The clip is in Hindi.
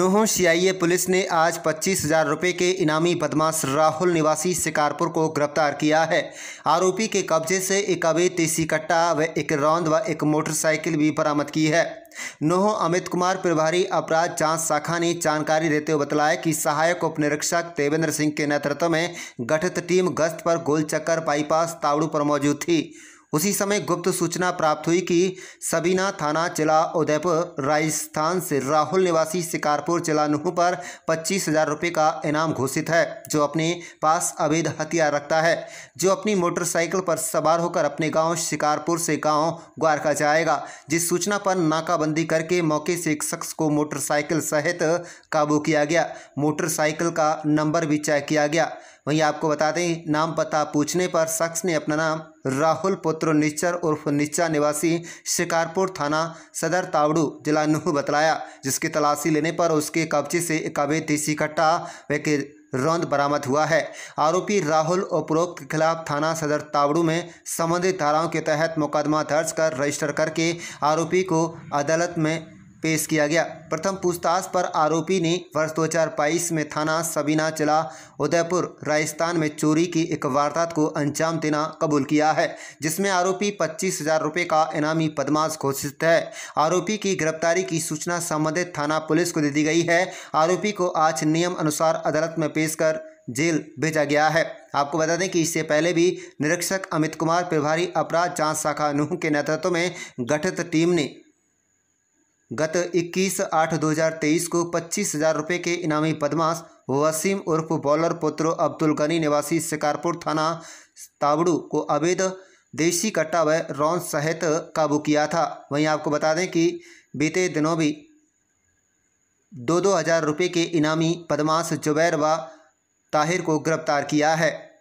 सीआईए पुलिस ने आज पच्चीस हजार रुपये के इनामी बदमाश राहुल निवासी शिकारपुर को गिरफ्तार किया है आरोपी के कब्जे से एक अवैध देसी कट्टा व एक रौंद व एक मोटरसाइकिल भी बरामद की है नोहो अमित कुमार प्रभारी अपराध जांच शाखा ने जानकारी देते हुए बताया कि सहायक उप निरीक्षक देवेंद्र सिंह के नेतृत्व में गठित टीम गश्त पर गोलचक्कर बाईपास तावड़ू पर मौजूद थी उसी समय गुप्त सूचना प्राप्त हुई कि सबीना थाना जिला उदयपुर राजस्थान से राहुल निवासी शिकारपुर जिला नुह पर पच्चीस हजार रुपये का इनाम घोषित है जो अपने पास अवैध हथियार रखता है जो अपनी मोटरसाइकिल पर सवार होकर अपने गांव शिकारपुर से गांव ग्वारका जाएगा जिस सूचना पर नाकाबंदी करके मौके से एक शख्स को मोटरसाइकिल सहित काबू किया गया मोटरसाइकिल का नंबर भी चेक किया गया वहीं आपको बता दें नाम पता पूछने पर शख्स ने अपना नाम राहुल पुत्र निच्चर उर्फ निच्चा निवासी शिकारपुर थाना सदर तावड़ू जिला नूह बतलाया जिसकी तलाशी लेने पर उसके कब्जे से अवैध देसी कट्टा व रौंद बरामद हुआ है आरोपी राहुल उपरोक्त के खिलाफ थाना सदर तावड़ू में संबंधित धाराओं के तहत मुकदमा दर्ज कर रजिस्टर करके आरोपी को अदालत में पेश किया गया प्रथम पूछताछ पर आरोपी ने वर्ष दो में थाना सबीना चला उदयपुर राजस्थान में चोरी की एक वारदात को अंजाम देना कबूल किया है जिसमें आरोपी पच्चीस हजार रुपये का इनामी बदमाश घोषित है आरोपी की गिरफ्तारी की सूचना संबंधित थाना पुलिस को दे दी गई है आरोपी को आज नियम अनुसार अदालत में पेश कर जेल भेजा गया है आपको बता दें कि इससे पहले भी निरीक्षक अमित कुमार प्रभारी अपराध जांच शाखा नूह के नेतृत्व में गठित टीम ने गत 21 आठ 2023 को पच्चीस हजार रुपये के इनामी बदमाश वसीम उर्फ बॉलर पुत्र अब्दुल गनी निवासी शिकारपुर थाना ताबड़ू को अवैध देशी कट्टा व रौन सहित काबू किया था वहीं आपको बता दें कि बीते दिनों भी दो दो हज़ार रुपये के इनामी बदमाश जुबैर व ताहिर को गिरफ्तार किया है